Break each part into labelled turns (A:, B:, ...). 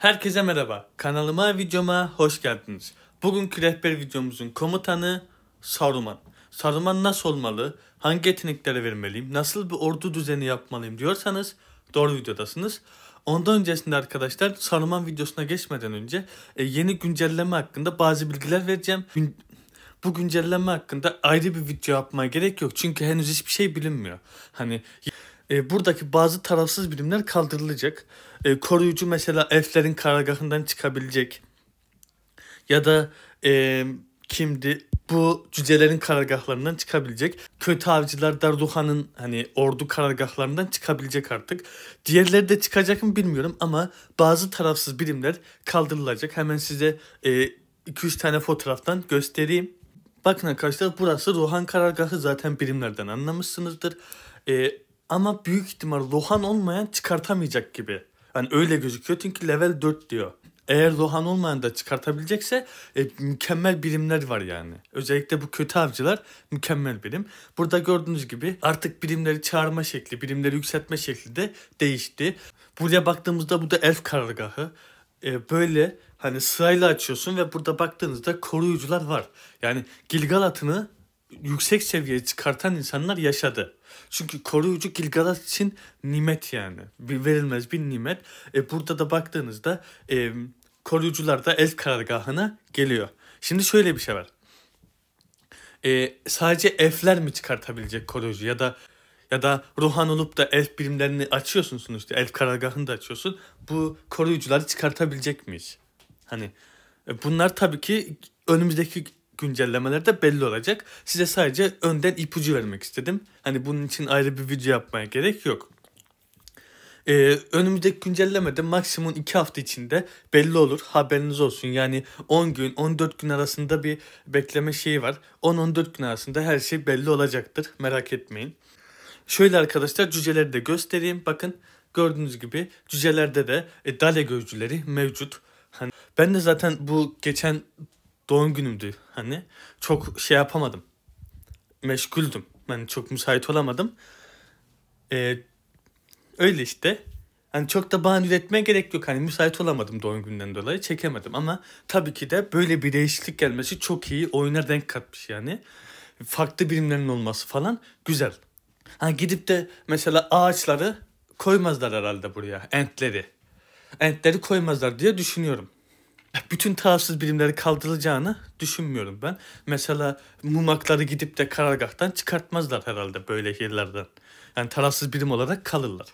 A: Herkese merhaba. Kanalıma, videoma hoş geldiniz. Bugünkü rehber videomuzun komutanı Saruman. Saruman nasıl olmalı? Hangi yeteneklere vermeliyim? Nasıl bir ordu düzeni yapmalıyım diyorsanız doğru videodasınız. Ondan öncesinde arkadaşlar Saruman videosuna geçmeden önce e, yeni güncelleme hakkında bazı bilgiler vereceğim. bu güncelleme hakkında ayrı bir video yapmaya gerek yok. Çünkü henüz hiçbir şey bilinmiyor. Hani e, buradaki bazı tarafsız bilimler kaldırılacak e, koruyucu mesela elflerin karargahından çıkabilecek. Ya da e, kimdi? Bu cücelerin karargahlarından çıkabilecek. Kötü avcılar Darduhan'ın hani ordu karargahlarından çıkabilecek artık. Diğerleri de çıkacak mı bilmiyorum ama bazı tarafsız birimler kaldırılacak. Hemen size e, 2-3 tane fotoğraftan göstereyim. Bakın arkadaşlar burası Rohan karargahı zaten birimlerden anlamışsınızdır. E, ama büyük ihtimal Rohan olmayan çıkartamayacak gibi. Yani öyle gözüküyor çünkü level 4 diyor. Eğer Rohan olmayan da çıkartabilecekse e, mükemmel birimler var yani. Özellikle bu kötü avcılar mükemmel birim. Burada gördüğünüz gibi artık birimleri çağırma şekli, birimleri yükseltme şekli de değişti. Buraya baktığımızda bu da elf karargahı. E, böyle hani sırayla açıyorsun ve burada baktığınızda koruyucular var. Yani gilgalatını yüksek seviyeye çıkartan insanlar yaşadı. Çünkü koruyucu Gilgalat için nimet yani. Bir verilmez bir nimet. E burada da baktığınızda e, koruyucular da elf karargahına geliyor. Şimdi şöyle bir şey var. E, sadece elfler mi çıkartabilecek koruyucu ya da ya da Ruhan olup da elf birimlerini açıyorsun sonuçta. Elf karargahını da açıyorsun. Bu koruyucuları çıkartabilecek miyiz? Hani e, bunlar tabii ki önümüzdeki güncellemelerde belli olacak. Size sadece önden ipucu vermek istedim. Hani bunun için ayrı bir video yapmaya gerek yok. Ee, önümüzdeki güncellemede maksimum 2 hafta içinde belli olur haberiniz olsun. Yani 10 gün 14 gün arasında bir bekleme şeyi var. 10-14 gün arasında her şey belli olacaktır merak etmeyin. Şöyle arkadaşlar cüceleri de göstereyim. Bakın gördüğünüz gibi cücelerde de e, dalya gözcüleri mevcut. Hani ben de zaten bu geçen doğum günümdü hani. Çok şey yapamadım. Meşguldüm. Yani çok müsait olamadım. Ee, öyle işte. Hani çok da bahane üretmeye gerek yok. Hani müsait olamadım doğum günden dolayı. Çekemedim ama tabii ki de böyle bir değişiklik gelmesi çok iyi. Oyuna denk katmış yani. Farklı birimlerin olması falan güzel. Hani gidip de mesela ağaçları koymazlar herhalde buraya. Entleri. Entleri koymazlar diye düşünüyorum bütün tarafsız bilimleri kaldırılacağını düşünmüyorum ben. Mesela mumakları gidip de karargahtan çıkartmazlar herhalde böyle yerlerden. Yani tarafsız bilim olarak kalırlar.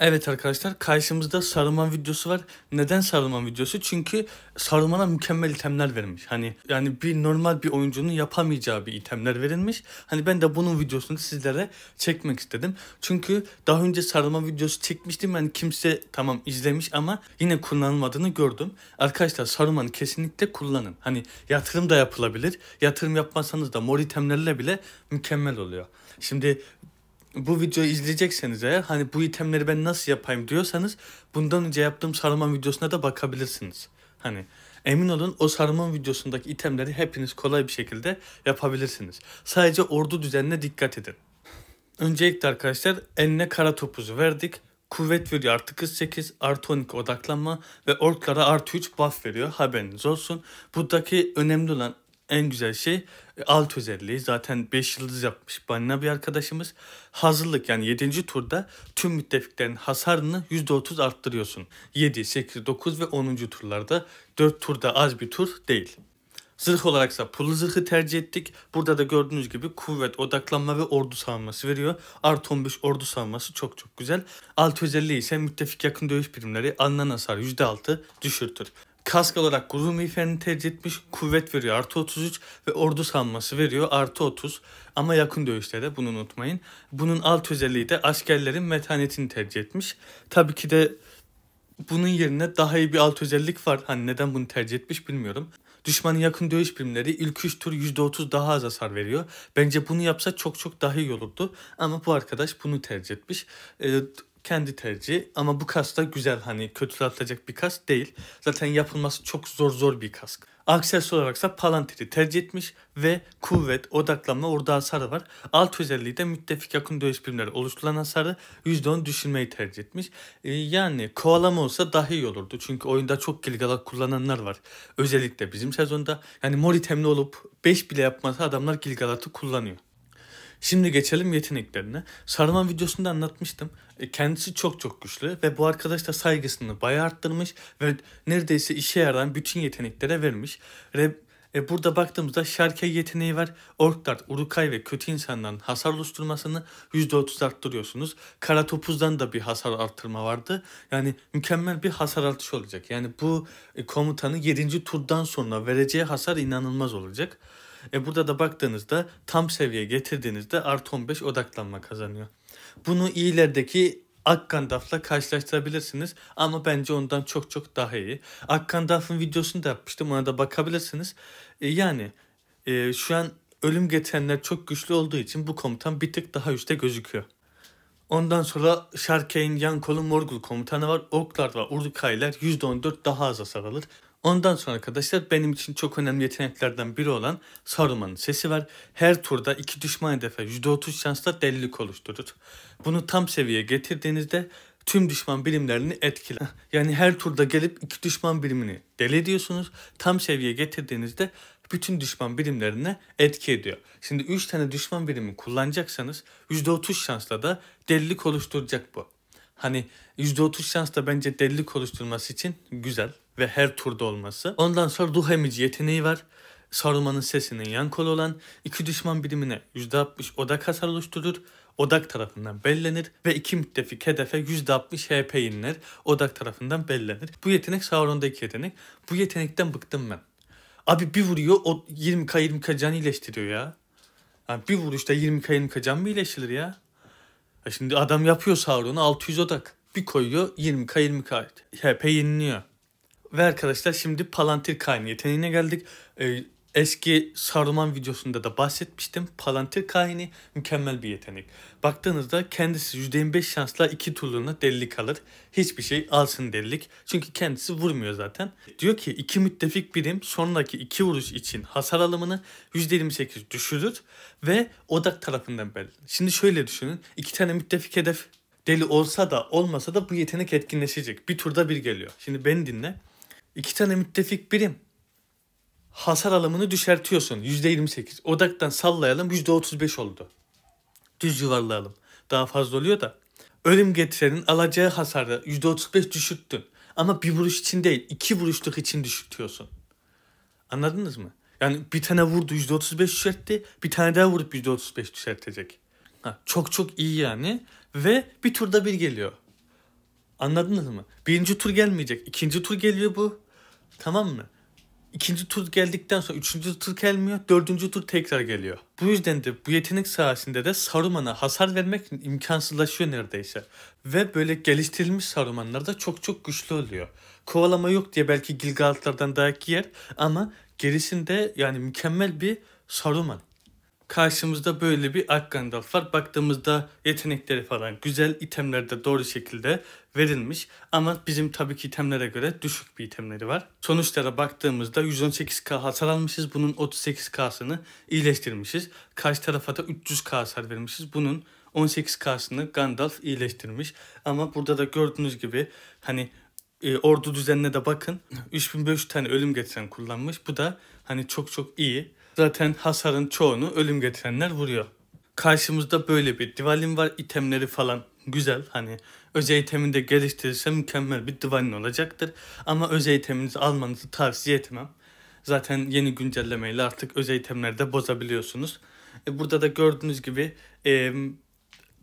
A: Evet arkadaşlar karşımızda sarılman videosu var. Neden sarılman videosu? Çünkü sarılmana mükemmel itemler verilmiş. Hani yani bir normal bir oyuncunun yapamayacağı bir itemler verilmiş. Hani ben de bunun videosunu sizlere çekmek istedim. Çünkü daha önce sarılma videosu çekmiştim. Yani kimse tamam izlemiş ama yine kullanılmadığını gördüm. Arkadaşlar sarılmanı kesinlikle kullanın. Hani yatırım da yapılabilir. Yatırım yapmasanız da mor itemlerle bile mükemmel oluyor. Şimdi bu videoyu izleyecekseniz eğer hani bu itemleri ben nasıl yapayım diyorsanız bundan önce yaptığım sarılma videosuna da bakabilirsiniz. Hani emin olun o sarılma videosundaki itemleri hepiniz kolay bir şekilde yapabilirsiniz. Sadece ordu düzenine dikkat edin. Öncelikle arkadaşlar eline kara topuzu verdik. Kuvvet veriyor artı 48, artı 12 odaklanma ve orklara artı 3 buff veriyor haberiniz olsun. Buradaki önemli olan en güzel şey e, alt özelliği. Zaten 5 yıldız yapmış Banina bir arkadaşımız. Hazırlık yani 7. turda tüm müttefiklerin hasarını %30 arttırıyorsun. 7, 8, 9 ve 10. turlarda 4 turda az bir tur değil. Zırh olaraksa pullu zırhı tercih ettik. Burada da gördüğünüz gibi kuvvet, odaklanma ve ordu savunması veriyor. Artı 15 ordu savunması çok çok güzel. Alt özelliği ise müttefik yakın dövüş birimleri alınan hasar %6 düşürtür. Kask olarak gurur miğferini tercih etmiş. Kuvvet veriyor artı 33 ve ordu sanması veriyor artı 30. Ama yakın dövüşte de bunu unutmayın. Bunun alt özelliği de askerlerin metanetini tercih etmiş. Tabii ki de bunun yerine daha iyi bir alt özellik var. Hani neden bunu tercih etmiş bilmiyorum. Düşmanın yakın dövüş birimleri ilk 3 tur %30 daha az hasar veriyor. Bence bunu yapsa çok çok daha iyi olurdu. Ama bu arkadaş bunu tercih etmiş. Ee, kendi tercihi ama bu kas da güzel hani kötü kötülatacak bir kas değil. Zaten yapılması çok zor zor bir kask. Akses olaraksa Palantir'i tercih etmiş ve kuvvet, odaklanma, orada hasarı var. Alt özelliği de müttefik yakın dövüş birimleri oluşturulan hasarı %10 düşürmeyi tercih etmiş. Ee, yani kovalama olsa daha iyi olurdu. Çünkü oyunda çok Gilgalak kullananlar var. Özellikle bizim sezonda. Yani mor itemli olup 5 bile yapmasa adamlar Gilgalat'ı kullanıyor. Şimdi geçelim yeteneklerine. Saruman videosunda anlatmıştım. E, kendisi çok çok güçlü ve bu arkadaş da saygısını bayağı arttırmış ve neredeyse işe yaradan bütün yeteneklere vermiş. Re e burada baktığımızda şarkı yeteneği var. Orklar, urukay ve kötü insanların hasar oluşturmasını %30 arttırıyorsunuz. Kara topuzdan da bir hasar arttırma vardı. Yani mükemmel bir hasar artışı olacak. Yani bu e, komutanı 7. turdan sonra vereceği hasar inanılmaz olacak. E burada da baktığınızda tam seviye getirdiğinizde artı 15 odaklanma kazanıyor. Bunu ilerideki Akkandaf'la karşılaştırabilirsiniz ama bence ondan çok çok daha iyi. Akkandaf'ın videosunu da yapmıştım ona da bakabilirsiniz. E, yani e, şu an ölüm getirenler çok güçlü olduğu için bu komutan bir tık daha üstte gözüküyor. Ondan sonra Sharkey'in yan kolu Morgul komutanı var. Orklar ve Urukaylar %14 daha az hasar alır. Ondan sonra arkadaşlar benim için çok önemli yeteneklerden biri olan Saruman'ın sesi var. Her turda iki düşman hedefe %30 şansla delilik oluşturur. Bunu tam seviyeye getirdiğinizde tüm düşman birimlerini etkiler. Yani her turda gelip iki düşman birimini deli ediyorsunuz. Tam seviyeye getirdiğinizde bütün düşman birimlerine etki ediyor. Şimdi 3 tane düşman birimi kullanacaksanız %30 şansla da delilik oluşturacak bu. Hani %30 şans da bence delilik oluşturması için güzel ve her turda olması. Ondan sonra ruh emici yeteneği var. Saruman'ın sesinin yan kolu olan iki düşman birimine %60 odak hasar oluşturur. Odak tarafından bellenir ve iki müttefik hedefe %60 HP inler. Odak tarafından bellenir. Bu yetenek Sauron'daki yetenek. Bu yetenekten bıktım ben. Abi bir vuruyor o 20k 20k can iyileştiriyor ya. Yani bir vuruşta 20k 20k can mı iyileştirilir ya? E şimdi adam yapıyor Sauron'u 600 odak. Bir koyuyor 20k 20k. hepe yeniliyor. Ve arkadaşlar şimdi Palantir Kayn yeteneğine geldik. E, Eski Saruman videosunda da bahsetmiştim. Palantir kahini mükemmel bir yetenek. Baktığınızda kendisi %25 şansla iki turluğuna delilik alır. Hiçbir şey alsın delilik. Çünkü kendisi vurmuyor zaten. Diyor ki iki müttefik birim sonraki iki vuruş için hasar alımını %28 düşürür ve odak tarafından belirlenir. Şimdi şöyle düşünün. iki tane müttefik hedef deli olsa da olmasa da bu yetenek etkinleşecek. Bir turda bir geliyor. Şimdi beni dinle. İki tane müttefik birim hasar alımını düşertiyorsun. %28. Odaktan sallayalım %35 oldu. Düz yuvarlayalım. Daha fazla oluyor da. Ölüm getirenin alacağı hasarı %35 düşürttün. Ama bir vuruş için değil, iki vuruşluk için düşürtüyorsun. Anladınız mı? Yani bir tane vurdu %35 düşertti, bir tane daha vurup %35 düşertecek. Ha, çok çok iyi yani. Ve bir turda bir geliyor. Anladınız mı? Birinci tur gelmeyecek. ikinci tur geliyor bu. Tamam mı? ikinci tur geldikten sonra üçüncü tur gelmiyor, dördüncü tur tekrar geliyor. Bu yüzden de bu yetenek sayesinde de Saruman'a hasar vermek imkansızlaşıyor neredeyse. Ve böyle geliştirilmiş Sarumanlar da çok çok güçlü oluyor. Kovalama yok diye belki Gilgalatlardan daha yer ama gerisinde yani mükemmel bir Saruman karşımızda böyle bir Ak Gandalf var. Baktığımızda yetenekleri falan güzel itemlerde doğru şekilde verilmiş. Ama bizim tabii ki itemlere göre düşük bir itemleri var. Sonuçlara baktığımızda 118k hasar almışız. Bunun 38k'sını iyileştirmişiz. Karşı tarafa da 300k hasar vermişiz. Bunun 18k'sını Gandalf iyileştirmiş. Ama burada da gördüğünüz gibi hani e, ordu düzenine de bakın. 3500 tane ölüm getiren kullanmış. Bu da hani çok çok iyi. Zaten hasarın çoğunu ölüm getirenler vuruyor. Karşımızda böyle bir Dwalin var itemleri falan güzel hani özel itemini de geliştirirse mükemmel bir Dwalin olacaktır. Ama özel iteminizi almanızı tavsiye etmem. Zaten yeni güncellemeyle artık özel eğitimleri de bozabiliyorsunuz. E, burada da gördüğünüz gibi e,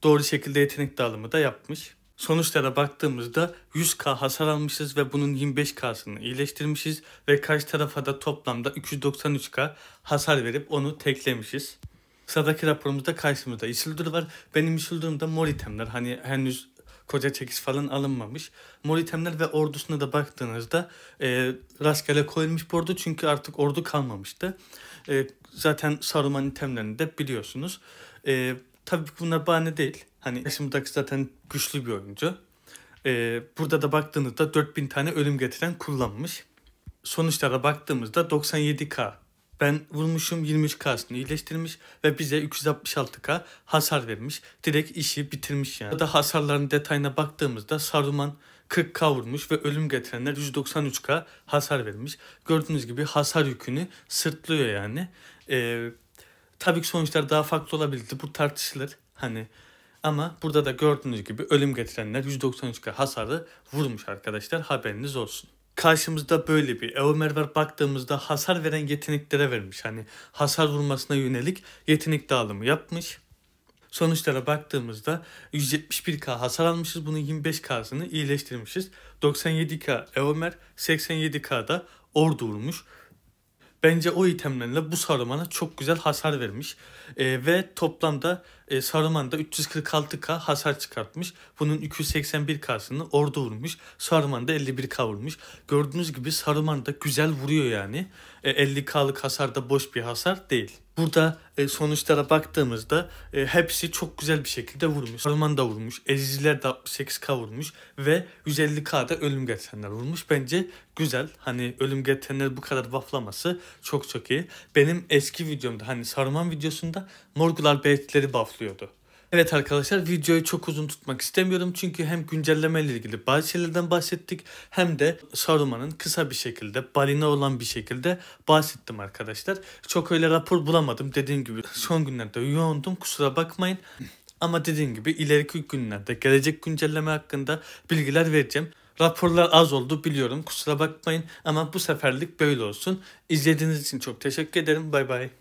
A: doğru şekilde yetenek dağılımı da yapmış. Sonuçlara baktığımızda 100k hasar almışız ve bunun 25k'sını iyileştirmişiz ve karşı tarafa da toplamda 393k hasar verip onu teklemişiz. Sıradaki raporumuzda karşımızda Isildur var. Benim Isildur'umda mor itemler hani henüz koca çekiş falan alınmamış. Mor itemler ve ordusuna da baktığınızda e, rastgele koyulmuş bu ordu çünkü artık ordu kalmamıştı. E, zaten Saruman itemlerini de biliyorsunuz. E, Tabii bunlar bahane değil. Hani Ashton zaten güçlü bir oyuncu. Ee, burada da baktığınızda 4000 tane ölüm getiren kullanmış. Sonuçlara baktığımızda 97K. Ben vurmuşum 23K'sını iyileştirmiş ve bize 366K hasar vermiş. Direkt işi bitirmiş yani. Burada hasarların detayına baktığımızda Saruman 40K vurmuş ve ölüm getirenler 193K hasar vermiş. Gördüğünüz gibi hasar yükünü sırtlıyor yani. Ee, Tabii ki sonuçlar daha farklı olabilirdi. Bu tartışılır. Hani ama burada da gördüğünüz gibi ölüm getirenler 193 kadar hasarı vurmuş arkadaşlar. Haberiniz olsun. Karşımızda böyle bir Eomer var baktığımızda hasar veren yeteneklere vermiş. Hani hasar vurmasına yönelik yetenek dağılımı yapmış. Sonuçlara baktığımızda 171k hasar almışız. Bunun 25k'sını iyileştirmişiz. 97k Eomer, 87k'da Ordu vurmuş. Bence o itemlerle bu sarımana çok güzel hasar vermiş. E, ve toplamda e, Saruman 346k hasar çıkartmış. Bunun 281k'sını ordu vurmuş. Saruman'da 51k vurmuş. Gördüğünüz gibi Saruman'da güzel vuruyor yani. E, 50k'lık hasar da boş bir hasar değil. Burada e, sonuçlara baktığımızda e, hepsi çok güzel bir şekilde vurmuş. Saruman da vurmuş, Ezizler de 68k vurmuş ve 150k'da ölüm getirenler vurmuş. Bence güzel. Hani ölüm getirenler bu kadar vaflaması çok çok iyi. Benim eski videomda hani Saruman videosunda Morgular belirtileri bufflu başlıyordu. Evet arkadaşlar videoyu çok uzun tutmak istemiyorum çünkü hem güncelleme ile ilgili bazı şeylerden bahsettik hem de Saruman'ın kısa bir şekilde balina olan bir şekilde bahsettim arkadaşlar. Çok öyle rapor bulamadım dediğim gibi son günlerde yoğundum kusura bakmayın. Ama dediğim gibi ileriki günlerde gelecek güncelleme hakkında bilgiler vereceğim. Raporlar az oldu biliyorum kusura bakmayın ama bu seferlik böyle olsun. İzlediğiniz için çok teşekkür ederim bay bay.